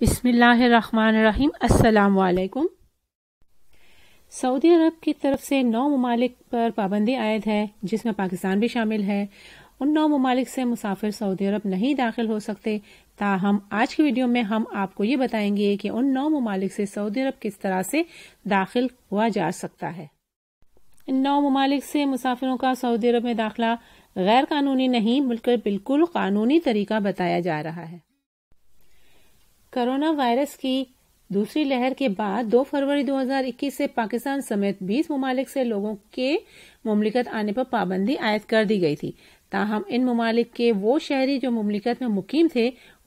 बिसमीम अल्लाम सऊदी अरब की तरफ से नौ ममालिक पर पाबंदी आयद है जिसमें पाकिस्तान भी शामिल है उन नौ ममालिक से मुसाफिर सऊदी अरब नहीं दाखिल हो सकते ताहम आज की वीडियो में हम आपको ये बताएंगे कि उन नौ ममालिक से सऊदी अरब किस तरह से दाखिल हुआ जा सकता है इन नौ ममालिक से मुसाफिरों का सऊदी अरब में दाखिला गैर कानूनी नहीं बल्कि बिल्कुल कानूनी तरीका बताया जा रहा है कोरोना वायरस की दूसरी लहर के बाद 2 फरवरी 2021 से पाकिस्तान समेत 20 ममालिक से लोगों के ममलिकत आने पर पाबंदी आयद कर दी गई थी ताहम इन ममालिक के वो शहरी जो ममलिकत में मुकीम थे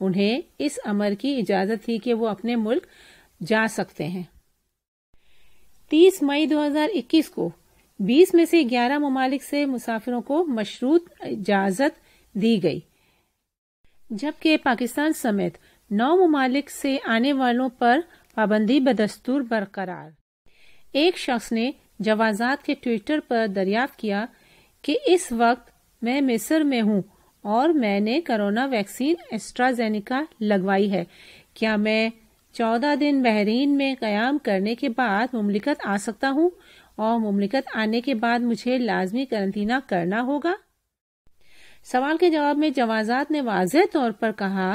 उन्हें इस अमर की इजाजत थी कि वो अपने मुल्क जा सकते हैं 30 मई 2021 को 20 में से 11 ममालिक से मुसाफिरों को मशरूत इजाजत दी गई जबकि पाकिस्तान समेत नौ ममालिक से आने वालों पर पाबंदी बदस्तूर बरकरार एक शख्स ने जवाजात के ट्विटर पर दरियाफ्त किया कि इस वक्त मैं मिस्र में हूँ और मैंने कोरोना वैक्सीन एस्ट्राजेनिका लगवाई है क्या मैं चौदह दिन बहरीन में क्याम करने के बाद मुमलिकत आ सकता हूँ और मुमलिकत आने के बाद मुझे लाजमी करंतना करना होगा सवाल के जवाब में जवाजात ने वाज तौर पर कहा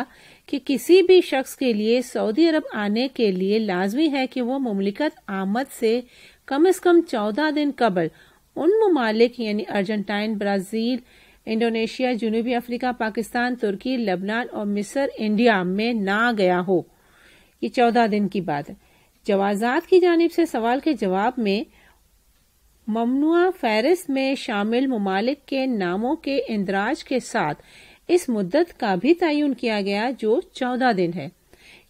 कि किसी भी शख्स के लिए सऊदी अरब आने के लिए लाजमी है कि वो ममलिकत आमद से कम अज कम चौदह दिन कबल उन ममालिक यानी अर्जेंटाइन ब्राजील इंडोनेशिया जुनूबी अफ्रीका पाकिस्तान तुर्की लबनान और मिस्र इंडिया में ना गया हो ये चौदह दिन की बात है जवाजात की जानब से सवाल के जवाब में ममनुआ फहरिस्त में शामिल ममालिक के नामों के इंदराज के साथ इस मुद्दत का भी तयन किया गया जो चौदह दिन है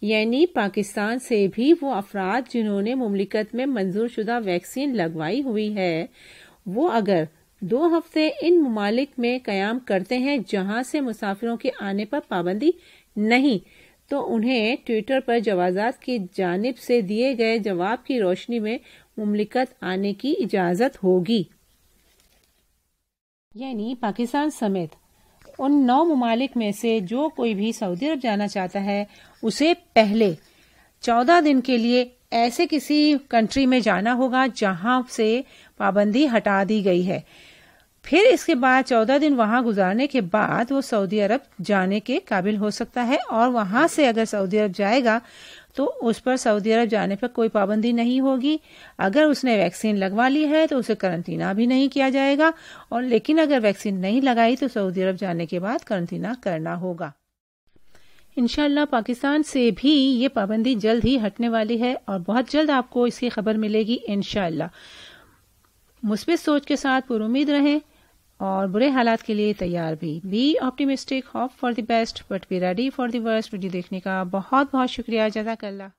यानी पाकिस्तान से भी वो अफराद जिन्होंने मुमलिकत में मंजूर शुदा वैक्सीन लगवाई हुई है वो अगर दो हफ्ते इन ममालिक में क्याम करते हैं जहां से मुसाफिरों के आने पर पाबंदी नहीं तो उन्हें ट्विटर पर जवाजात की जानब से दिए गए जवाब की रोशनी में मुमलिकत आने की इजाज़त होगी यानी पाकिस्तान समेत उन नौ ममालिक में से जो कोई भी सऊदी अरब जाना चाहता है उसे पहले चौदह दिन के लिए ऐसे किसी कंट्री में जाना होगा जहां से पाबंदी हटा दी गई है फिर इसके बाद चौदह दिन वहां गुजारने के बाद वो सऊदी अरब जाने के काबिल हो सकता है और वहां से अगर सऊदी अरब जाएगा तो उस पर सऊदी अरब जाने पर कोई पाबंदी नहीं होगी अगर उसने वैक्सीन लगवा ली है तो उसे करंतना भी नहीं किया जाएगा और लेकिन अगर वैक्सीन नहीं लगाई तो सऊदी अरब जाने के बाद करंतना करना होगा इनशाला पाकिस्तान से भी ये पाबंदी जल्द ही हटने वाली है और बहुत जल्द आपको इसकी खबर मिलेगी इनशाला मुस्बित सोच के साथ पुरुद रहें और बुरे हालात के लिए तैयार भी be optimistic hope for the best but be ready for the worst video देखने का बहुत बहुत शुक्रिया जजाकल्ला